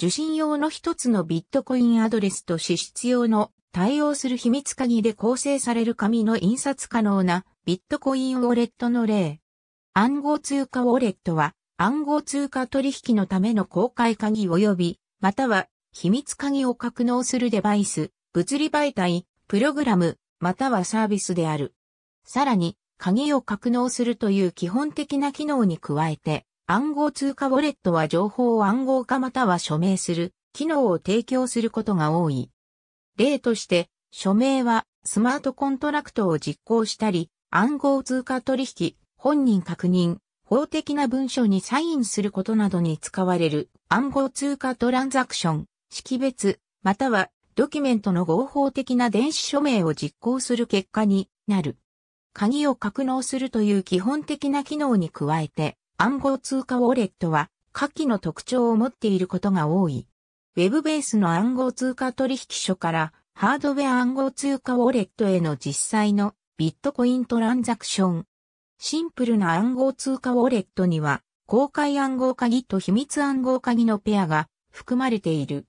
受信用の一つのビットコインアドレスと支出用の対応する秘密鍵で構成される紙の印刷可能なビットコインウォレットの例。暗号通貨ウォレットは暗号通貨取引のための公開鍵及びまたは秘密鍵を格納するデバイス、物理媒体、プログラム、またはサービスである。さらに、鍵を格納するという基本的な機能に加えて、暗号通貨ウォレットは情報を暗号化または署名する、機能を提供することが多い。例として、署名はスマートコントラクトを実行したり、暗号通貨取引、本人確認、法的な文書にサインすることなどに使われる暗号通貨トランザクション、識別、またはドキュメントの合法的な電子署名を実行する結果になる。鍵を格納するという基本的な機能に加えて、暗号通貨ウォレットは下記の特徴を持っていることが多い。ウェブベースの暗号通貨取引所からハードウェア暗号通貨ウォレットへの実際のビットコイントランザクション。シンプルな暗号通貨ウォレットには公開暗号鍵と秘密暗号鍵のペアが含まれている。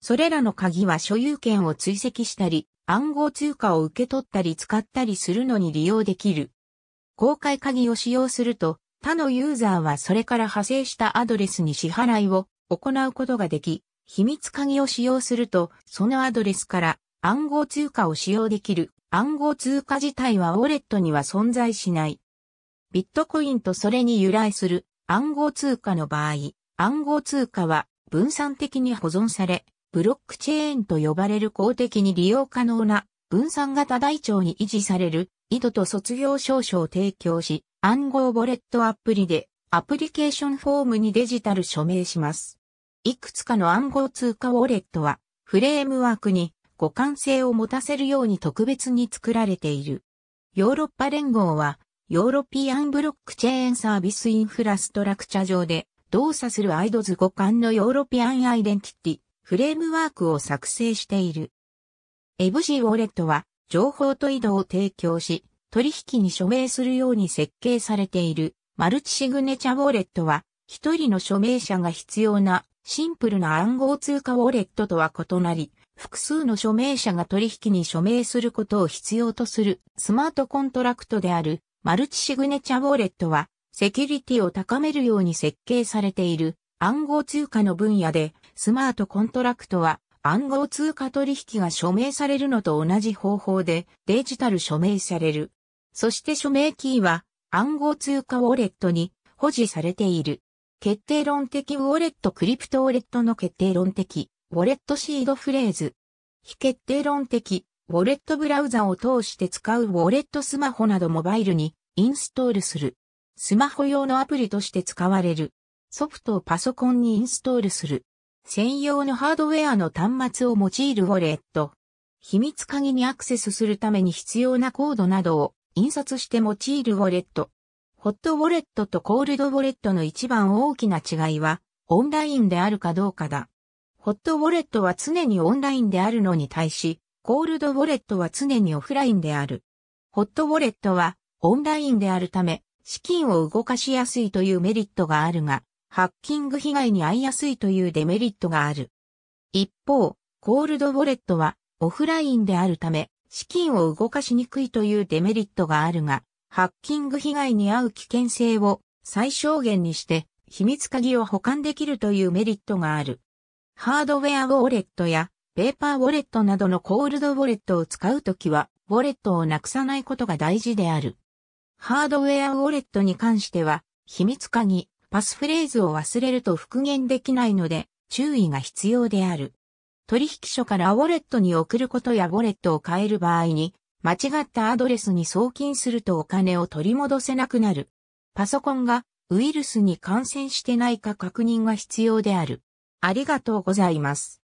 それらの鍵は所有権を追跡したり、暗号通貨を受け取ったり使ったりするのに利用できる。公開鍵を使用すると、他のユーザーはそれから派生したアドレスに支払いを行うことができ、秘密鍵を使用すると、そのアドレスから暗号通貨を使用できる。暗号通貨自体はウォレットには存在しない。ビットコインとそれに由来する暗号通貨の場合、暗号通貨は分散的に保存され、ブロックチェーンと呼ばれる公的に利用可能な分散型台帳に維持される、井戸と卒業証書を提供し、暗号ボレットアプリで、アプリケーションフォームにデジタル署名します。いくつかの暗号通貨ウォレットは、フレームワークに互換性を持たせるように特別に作られている。ヨーロッパ連合は、ヨーロピアンブロックチェーンサービスインフラストラクチャ上で、動作するアイドズ互換のヨーロピアンアイデンティティ、フレームワークを作成している。FC ウォレットは情報と移動を提供し、取引に署名するように設計されている。マルチシグネチャウォレットは、一人の署名者が必要なシンプルな暗号通貨ウォレットとは異なり、複数の署名者が取引に署名することを必要とするスマートコントラクトであるマルチシグネチャウォレットはセキュリティを高めるように設計されている暗号通貨の分野でスマートコントラクトは暗号通貨取引が署名されるのと同じ方法でデジタル署名される。そして署名キーは暗号通貨ウォレットに保持されている。決定論的ウォレットクリプトウォレットの決定論的ウォレットシードフレーズ。非決定論的ウォレットブラウザを通して使うウォレットスマホなどモバイルにインストールする。スマホ用のアプリとして使われる。ソフトをパソコンにインストールする。専用のハードウェアの端末を用いるウォレット。秘密鍵にアクセスするために必要なコードなどを印刷して用いるウォレット。ホットウォレットとコールドウォレットの一番大きな違いは、オンラインであるかどうかだ。ホットウォレットは常にオンラインであるのに対し、コールドウォレットは常にオフラインである。ホットウォレットはオンラインであるため、資金を動かしやすいというメリットがあるが、ハッキング被害に遭いやすいというデメリットがある。一方、コールドウォレットはオフラインであるため、資金を動かしにくいというデメリットがあるが、ハッキング被害に遭う危険性を最小限にして秘密鍵を保管できるというメリットがある。ハードウェアウォレットやペーパーウォレットなどのコールドウォレットを使うときは、ウォレットをなくさないことが大事である。ハードウェアウォレットに関しては、秘密鍵、パスフレーズを忘れると復元できないので注意が必要である。取引所からウォレットに送ることやウォレットを変える場合に、間違ったアドレスに送金するとお金を取り戻せなくなる。パソコンがウイルスに感染してないか確認が必要である。ありがとうございます。